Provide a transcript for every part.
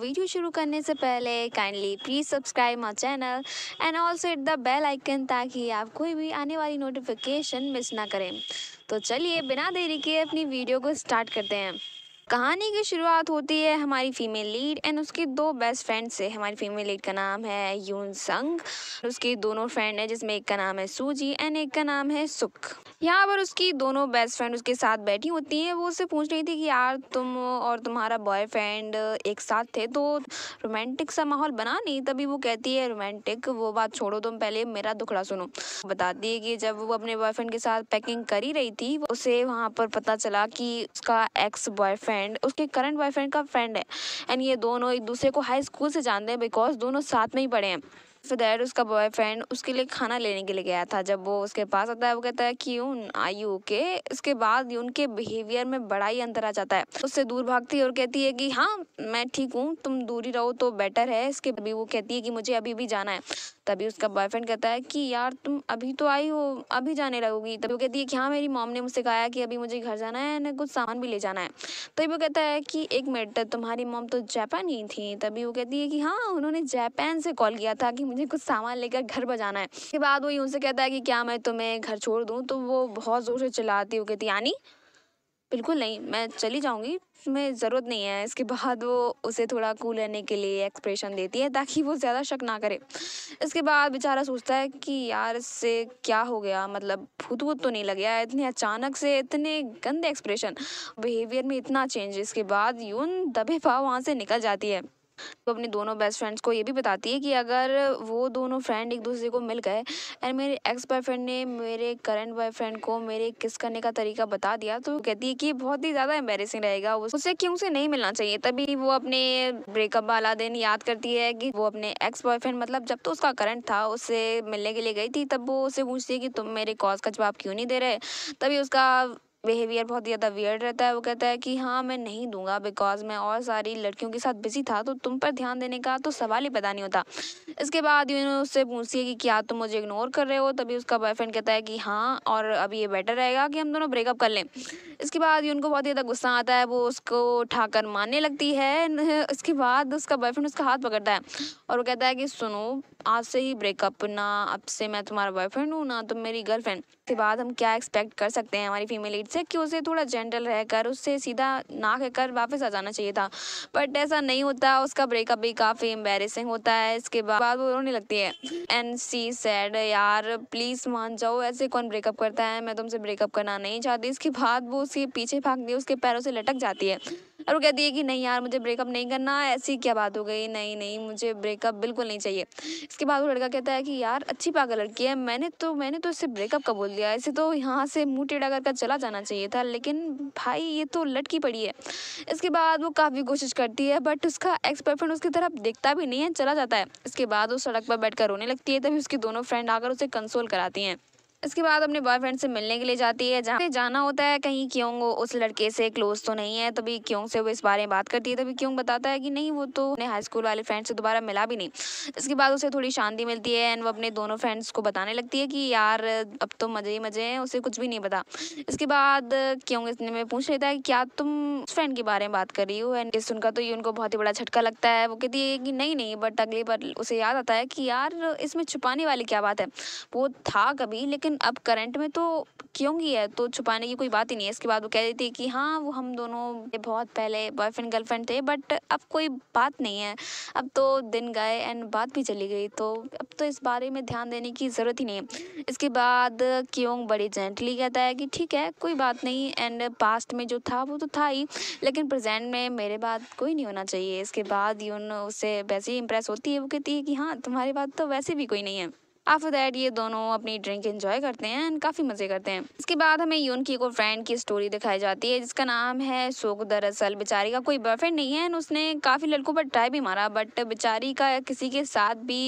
video शुरू करने से पहले kindly please subscribe my channel and also hit the bell icon ताकि आप कोई भी आने वाली नोटिफिकेशन मिस ना करें तो चलिए बिना देरी के अपनी वीडियो को स्टार्ट करते हैं कहानी की शुरुआत होती है हमारी फीमेल लीड एंड उसके दो बेस्ट फ्रेंड से हमारी फीमेल लीड का नाम है यून संग उसकी दोनों फ्रेंड है जिसमें एक का नाम है सूजी एंड एक का नाम है सुख यहाँ पर उसकी दोनों बेस्ट फ्रेंड उसके साथ बैठी होती हैं वो उससे पूछ रही थी कि यार तुम और तुम्हारा बॉयफ्रेंड एक साथ थे तो रोमांटिक सा माहौल बना नहीं तभी वो कहती है रोमांटिक वो बात छोड़ो तुम पहले मेरा दुखड़ा सुनो बताती है कि जब वो अपने बॉयफ्रेंड के साथ पैकिंग कर ही रही थी उसे वहाँ पर पता चला कि उसका एक्स बॉयफ्रेंड उसके करंट बॉयफ्रेंड का फ्रेंड है एंड ये दोनों एक दूसरे को हाई स्कूल से जानते हैं बिकॉज दोनों साथ में ही पढ़े हैं फिर दैट उसका बॉयफ्रेंड उसके लिए खाना लेने के लिए गया था जब वो उसके पास आता है वो कहता है कि उन आई ओके इसके बाद उनके बिहेवियर में बड़ा ही अंतर आ जाता है उससे दूर भागती है और कहती है कि हाँ मैं ठीक हूँ तुम दूरी रहो तो बेटर है इसके अभी वो कहती है कि मुझे अभी भी जाना है तभी उसका बॉयफ्रेंड कहता है कि यार तुम अभी तो आई हो अभी जाने लगोगी तभी वो कहती है कि हाँ मेरी मॉम ने मुझसे कहा है कि अभी मुझे घर जाना है ना कुछ सामान भी ले जाना है तभी वो कहता है कि एक मिनट तुम्हारी मॉम तो जापान ही थी तभी वो कहती है कि हाँ उन्होंने जापान से कॉल किया था कि मुझे कुछ सामान लेकर घर बजाना है उसके बाद वही उनसे कहता है कि क्या मैं तुम्हें घर छोड़ दूँ तो वो बहुत ज़ोर से चिल्लाती हो कहती यानी बिल्कुल नहीं मैं चली जाऊँगी उसमें ज़रूरत नहीं है इसके बाद वो उसे थोड़ा कूल रहने के लिए एक्सप्रेशन देती है ताकि वो ज़्यादा शक ना करे इसके बाद बेचारा सोचता है कि यार इससे क्या हो गया मतलब भूत वूत तो नहीं लग गया इतने अचानक से इतने गंदे एक्सप्रेशन बिहेवियर में इतना चेंज इसके बाद यून दबे पाव वहाँ से निकल जाती है तो अपने दोनों बेस्ट फ्रेंड्स को ये भी बताती है कि अगर वो दोनों फ्रेंड एक दूसरे को मिल गए एंड मेरे एक्स बॉयफ्रेंड ने मेरे करंट बॉयफ्रेंड को मेरे किस करने का तरीका बता दिया तो कहती है कि बहुत ही ज़्यादा एम्बेसिंग रहेगा उससे क्यों से नहीं मिलना चाहिए तभी वो अपने ब्रेकअप वाला दिन याद करती है कि वो अपने एक्स बॉयफ्रेंड मतलब जब तो उसका करंट था उससे मिलने के लिए गई थी तब वो उसे पूछती है कि तुम मेरे कॉज का जवाब क्यों नहीं दे रहे तभी उसका बिहेवियर बहुत ज़्यादा वियर्ड रहता है वो कहता है कि हाँ मैं नहीं दूंगा बिकॉज मैं और सारी लड़कियों के साथ बिजी था तो तुम पर ध्यान देने का तो सवाल ही पता नहीं होता इसके बाद यूनो उससे पूछती है कि क्या तुम मुझे इग्नोर कर रहे हो तभी उसका बॉयफ्रेंड कहता है कि हाँ और अभी ये बेटर रहेगा कि हम दोनों ब्रेकअप कर लें इसके बाद ये उनको बहुत ज़्यादा गुस्सा आता है वो उसको उठाकर मारने लगती है इसके बाद उसका बॉयफ्रेंड उसका हाथ पकड़ता है और वो कहता है कि सुनो आज से ही ब्रेकअप ना अब से मैं तुम्हारा बॉयफ्रेंड हूँ ना तुम मेरी गर्लफ्रेंड के बाद हम क्या एक्सपेक्ट कर सकते हैं हमारी फीमेल लीड से कि उसे थोड़ा जेंटल रहकर उससे सीधा ना कहकर वापस आ जाना चाहिए था बट ऐसा नहीं होता उसका ब्रेकअप भी काफ़ी एम्बेरसिंग होता है इसके बाद वो रोने लगती है एंड सी सैड यार प्लीज़ मान जाओ ऐसे कौन ब्रेकअप करता है मैं तुमसे ब्रेकअप करना नहीं चाहती इसके बाद वो उसके पीछे भागती है उसके पैरों से लटक जाती है और वो कहती है कि नहीं यार मुझे ब्रेकअप नहीं करना ऐसी क्या बात हो गई नहीं नहीं मुझे ब्रेकअप बिल्कुल नहीं चाहिए इसके बाद वो लड़का कहता है कि यार अच्छी पागल लड़की है मैंने तो मैंने तो इससे ब्रेकअप का बोल दिया इसे तो यहाँ से मुँह टेढ़ा करके चला जाना चाहिए था लेकिन भाई ये तो लटकी पड़ी है इसके बाद वो काफ़ी कोशिश करती है बट उसका एक्स बॉयफ्रेंड उसकी तरफ देखता भी नहीं है चला जाता है इसके बाद वो सड़क पर कर रोने लगती है तभी उसकी दोनों फ्रेंड आकर उसे कंसोल कराती हैं इसके बाद अपने बॉयफ्रेंड से मिलने के लिए जाती है जहाँ जाना होता है कहीं क्यों उस लड़के से क्लोज तो नहीं है तभी क्यों से वो इस बारे में बात करती है तभी क्यों बताता है कि नहीं वो तो अपने हाई स्कूल वाले फ्रेंड से दोबारा मिला भी नहीं इसके बाद उसे थोड़ी शांति मिलती है एंड वो अपने दोनों फ्रेंड्स को बताने लगती है कि यार अब तो मज़े ही मज़े हैं उसे कुछ भी नहीं पता इसके बाद क्यों इसने में पूछ लेता है कि क्या तुम उस फ्रेंड के बारे में बात कर रही हो एंड इस उनका तो ये उनको बहुत ही बड़ा झटका लगता है वो कहती है कि नहीं नहीं बट अगली बार उसे याद आता है कि यार इसमें छुपाने वाली क्या बात है वो था कभी लेकिन लेकिन अब करंट में तो ही है तो छुपाने की कोई बात ही नहीं है इसके बाद वो कह रही थी कि हाँ वो हम दोनों बहुत पहले बॉयफ्रेंड गर्लफ्रेंड थे बट अब कोई बात नहीं है अब तो दिन गए एंड बात भी चली गई तो अब तो इस बारे में ध्यान देने की ज़रूरत ही नहीं है इसके बाद क्यों बड़ी जेंटली कहता है कि ठीक है कोई बात नहीं एंड पास्ट में जो था वो तो था ही लेकिन प्रेजेंट में मेरे बात कोई नहीं होना चाहिए इसके बाद यून उससे वैसे ही इम्प्रेस होती है वो कहती है कि हाँ तुम्हारी बात तो वैसे भी कोई नहीं है आफ्टर दैट ये दोनों अपनी ड्रिंक इन्जॉय करते हैं एंड काफ़ी मज़े करते हैं इसके बाद हमें यून की को फ्रेंड की स्टोरी दिखाई जाती है जिसका नाम है सोक दरअसल बेचारी का कोई बॉयफ्रेंड नहीं है एंड उसने काफ़ी लड़कों पर ट्राई भी मारा बट बेचारी का किसी के साथ भी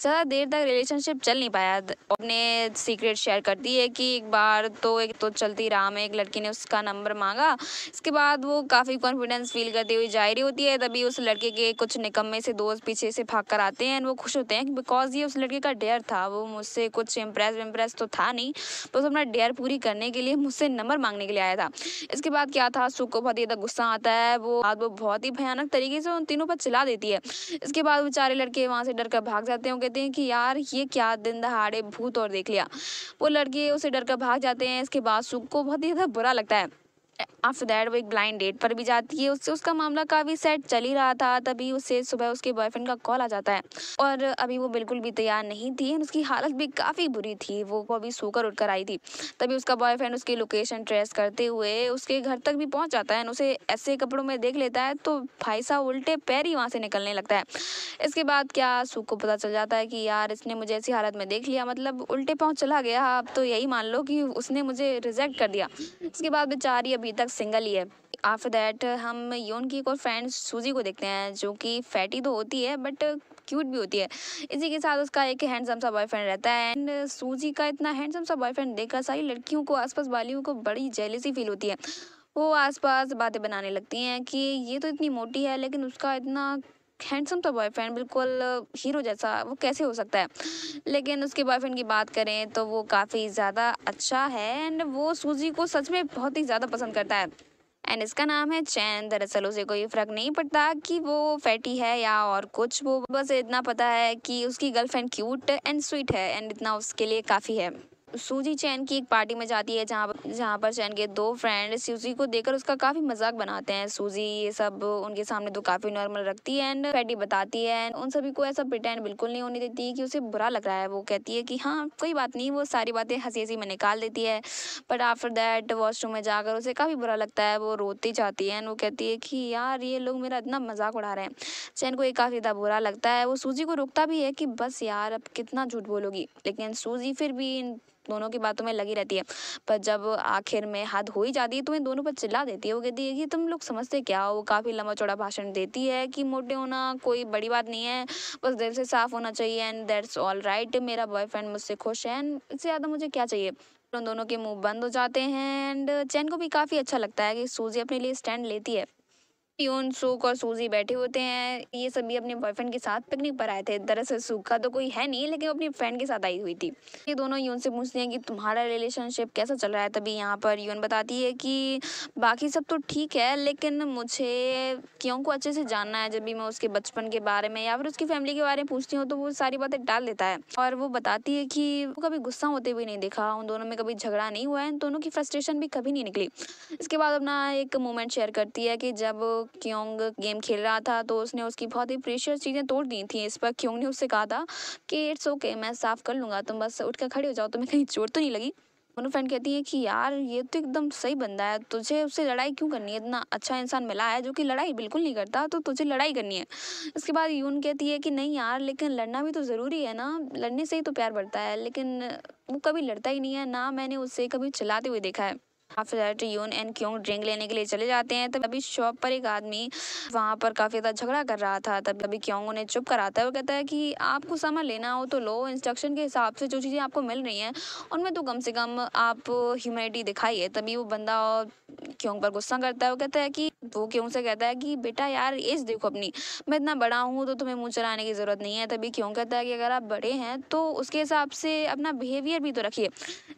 ज़्यादा देर तक रिलेशनशिप चल नहीं पाया अपने सीक्रेट शेयर करती है कि एक बार तो एक तो चलती राम एक लड़की ने उसका नंबर मांगा इसके बाद वो काफ़ी कॉन्फिडेंस फील करती हुई जा रही होती है तभी उस लड़के के कुछ निकम्मे से दोस्त पीछे से भाग कर आते हैं एंड वो खुश होते हैं बिकॉज ये उस लड़के का डेयर था था वो मुझसे कुछ इम्प्रेस वम्प्रेस तो था नहीं बस अपना डेयर पूरी करने के लिए मुझसे नंबर मांगने के लिए आया था इसके बाद क्या था सुख को बहुत ज़्यादा गुस्सा आता है वो बात वो बहुत ही भयानक तरीके से उन तीनों पर चला देती है इसके बाद बेचारे लड़के वहाँ से डर कर भाग जाते हैं कहते हैं कि यार ये क्या दिन दहाड़े भूत और देख लिया वो लड़के उसे डर कर भाग जाते हैं इसके बाद सुख को बहुत ही ज़्यादा बुरा लगता है आफ्टर दैट वो एक ब्लाइंड डेट पर भी जाती है उससे उसका मामला काफ़ी सेट चल ही रहा था तभी उससे सुबह उसके बॉयफ्रेंड का कॉल आ जाता है और अभी वो बिल्कुल भी तैयार नहीं थी उसकी हालत भी काफ़ी बुरी थी वो अभी सोकर कर आई थी तभी उसका बॉयफ्रेंड उसकी लोकेशन ट्रेस करते हुए उसके घर तक भी पहुँच जाता है उसे ऐसे कपड़ों में देख लेता है तो भाई साहब उल्टे पैर ही वहाँ से निकलने लगता है इसके बाद क्या सू को पता चल जाता है कि यार इसने मुझे ऐसी हालत में देख लिया मतलब उल्टे पहुँच चला गया आप तो यही मान लो कि उसने मुझे रिजेक्ट कर दिया इसके बाद बेचारी अभी अभी तक सिंगल ही है आफ्टर दैट हम योन की कोई फ्रेंड सूजी को देखते हैं जो कि फैटी तो होती है बट क्यूट भी होती है इसी के साथ उसका एक हैंडसम सा बॉयफ्रेंड रहता है एंड सूजी का इतना हैंडसम सा बॉयफ्रेंड देखकर सारी लड़कियों को आसपास वालियों को बड़ी जेलसी फील होती है वो आसपास बातें बनाने लगती हैं कि ये तो इतनी मोटी है लेकिन उसका इतना हैंडसम था बॉयफ्रेंड बिल्कुल हीरो जैसा वो कैसे हो सकता है लेकिन उसके बॉयफ्रेंड की बात करें तो वो काफ़ी ज़्यादा अच्छा है एंड वो सूजी को सच में बहुत ही ज़्यादा पसंद करता है एंड इसका नाम है चैन दरअसल उसे कोई फ़र्क नहीं पड़ता कि वो फैटी है या और कुछ वो बस इतना पता है कि उसकी गर्लफ्रेंड क्यूट एंड स्वीट है एंड इतना उसके लिए काफ़ी है सूजी चैन की एक पार्टी में जाती है जहाँ जहाँ पर चैन के दो फ्रेंड सूजी को देखकर उसका काफ़ी मजाक बनाते हैं सूजी ये सब उनके सामने तो काफ़ी नॉर्मल रखती है एंड फैटी बताती है उन सभी को ऐसा प्रिटेंड बिल्कुल नहीं होने देती कि उसे बुरा लग रहा है वो कहती है कि हाँ कोई बात नहीं वो सारी बातें हंसी हंसी में निकाल देती है बट आफ्टर दैट वॉशरूम में जाकर उसे काफ़ी बुरा लगता है वो रोती जाती है वो कहती है कि यार ये लोग मेरा इतना मजाक उड़ा रहे हैं चैन को ये काफ़ी ज़्यादा बुरा लगता है वो सूजी को रोकता भी है कि बस यार अब कितना झूठ बोलोगी लेकिन सूजी फिर भी दोनों की बातों में लगी रहती है पर जब आखिर में हद हो ही जाती है तो इन दोनों पर चिल्ला देती है वो कहती है कि तुम लोग समझते क्या हो काफ़ी लंबा चौड़ा भाषण देती है कि मोटे होना कोई बड़ी बात नहीं है बस दिल से साफ होना चाहिए एंड दैट्स ऑल राइट मेरा बॉयफ्रेंड मुझसे खुश है एंड इससे ज़्यादा मुझे क्या चाहिए उन दोनों के मुंह बंद हो जाते हैं एंड चैन को भी काफ़ी अच्छा लगता है कि सूजी अपने लिए स्टैंड लेती है पियोन सुख और सूजी बैठे होते हैं ये सभी अपने बॉयफ्रेंड के साथ पिकनिक पर आए थे दरअसल सुख का तो कोई है नहीं लेकिन वो अपनी फ्रेंड के साथ आई हुई थी ये दोनों यून से पूछते हैं कि तुम्हारा रिलेशनशिप कैसा चल रहा है तभी यहाँ पर यून बताती है कि बाकी सब तो ठीक है लेकिन मुझे क्यों को अच्छे से जानना है जब भी मैं उसके बचपन के बारे में या फिर उसकी फैमिली के बारे में पूछती हूँ तो वो सारी बातें डाल देता है और वो बताती है कि वो कभी गुस्सा होते हुए नहीं देखा उन दोनों में कभी झगड़ा नहीं हुआ है दोनों की फ्रस्ट्रेशन भी कभी नहीं निकली इसके बाद अपना एक मोमेंट शेयर करती है कि जब क्योंग गेम खेल रहा था तो उसने उसकी बहुत ही प्रेशर चीज़ें तोड़ दी थी इस पर क्योंग ने उससे कहा था कि इट्स ओके मैं साफ़ कर लूँगा तुम बस उठ कर खड़े हो जाओ तुम्हें कहीं चोट तो नहीं लगी दोनों फ्रेंड कहती है कि यार ये तो एकदम सही बंदा है तुझे उससे लड़ाई क्यों करनी है इतना अच्छा इंसान मिला है जो कि लड़ाई बिल्कुल नहीं करता तो तुझे लड़ाई करनी है इसके बाद यून कहती है कि नहीं यार लेकिन लड़ना भी तो ज़रूरी है ना लड़ने से ही तो प्यार बढ़ता है लेकिन वो कभी लड़ता ही नहीं है ना मैंने उससे कभी चलाते हुए देखा है काफी ज्यादा यून एंड क्यों ड्रिंक लेने के लिए चले जाते हैं तब अभी शॉप पर एक आदमी वहाँ पर काफी ज्यादा झगड़ा कर रहा था तब अभी क्यों उन्हें चुप कराता है और कहता है कि आपको सामान लेना हो तो लो इंस्ट्रक्शन के हिसाब से जो चीज़ें आपको मिल रही हैं उनमें तो कम से कम आप ह्यूमैनिटी दिखाइए तभी वो बंदा क्यों पर गुस्सा करता है वो कहता है कि वो क्यों से कहता है कि बेटा यार एज देखो अपनी मैं इतना बड़ा हूँ तो तुम्हें मुँह चलाने की ज़रूरत नहीं है तभी क्यों कहता है कि अगर आप बड़े हैं तो उसके हिसाब से अपना बिहेवियर भी तो रखिए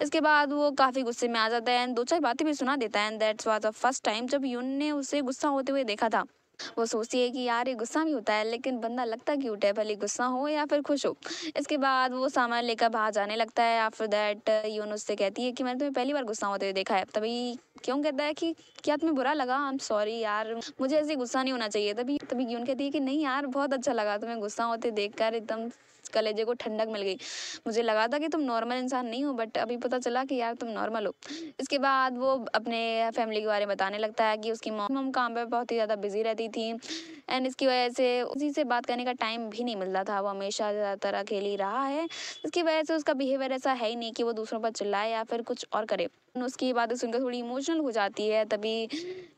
इसके बाद वो काफ़ी गुस्से में आ जाता है दो चार सारी बातें भी सुना देता है and that's was the first time जब यून ने उसे गुस्सा होते हुए देखा था वो सोचती है कि यार ये गुस्सा भी होता है लेकिन बंदा लगता क्यूट है भले गुस्सा हो या फिर खुश हो इसके बाद वो सामान लेकर बाहर जाने लगता है आफ्टर दैट यून उससे कहती है कि मैंने तुम्हें पहली बार गुस्सा होते हुए देखा है तभी क्यों कहता है कि क्या तुम्हें बुरा लगा आई एम सॉरी यार मुझे ऐसे गुस्सा नहीं होना चाहिए तभी तभी यून कहती है कि नहीं यार बहुत अच्छा लगा तुम्हें गुस्सा होते देख एकदम कलेजे को ठंडक मिल गई मुझे लगा था कि तुम नॉर्मल इंसान नहीं हो बट अभी पता चला कि यार तुम नॉर्मल हो इसके बाद वो अपने फैमिली के बारे में बताने लगता है कि उसकी मॉम काम पर बहुत ही ज़्यादा बिजी रहती थी एंड इसकी वजह से उसी से बात करने का टाइम भी नहीं मिलता था वो हमेशा ज़्यादातर अकेली रहा है इसकी वजह से उसका बिहेवियर ऐसा है ही नहीं कि वो दूसरों पर चिल्लाए या फिर कुछ और करे उसकी बातें सुनकर थोड़ी इमोशनल हो जाती है तभी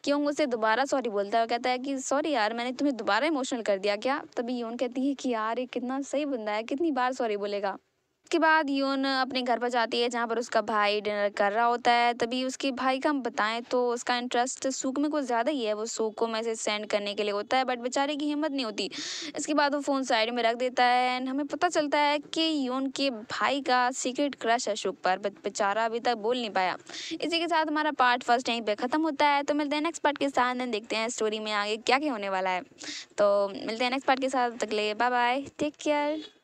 क्यों उसे दोबारा सॉरी बोलता है और कहता है कि सॉरी यार मैंने तुम्हें दोबारा इमोशनल कर दिया क्या तभी यून कहती है कि यार ये कितना सही बंदा है कितनी बार सॉरी बोलेगा उसके बाद यून अपने घर पर जाती है जहाँ पर उसका भाई डिनर कर रहा होता है तभी उसके भाई का हम बताएं तो उसका इंटरेस्ट सूख में कुछ ज़्यादा ही है वो सूख को मैसेज सेंड करने के लिए होता है बट बेचारे की हिम्मत नहीं होती इसके बाद वो फ़ोन साइड में रख देता है एंड हमें पता चलता है कि यून के भाई का सीक्रेट क्रश है सुख पर बट बेचारा अभी तक बोल नहीं पाया इसी के साथ हमारा पार्ट फर्स्ट यहीं पर ख़त्म होता है तो मिलते हैं नेक्स्ट पार्ट के साथ दिन देखते हैं स्टोरी में आगे क्या क्या होने वाला है तो मिलते हैं नेक्स्ट पार्ट के साथ तक ले बाय बाय टेक केयर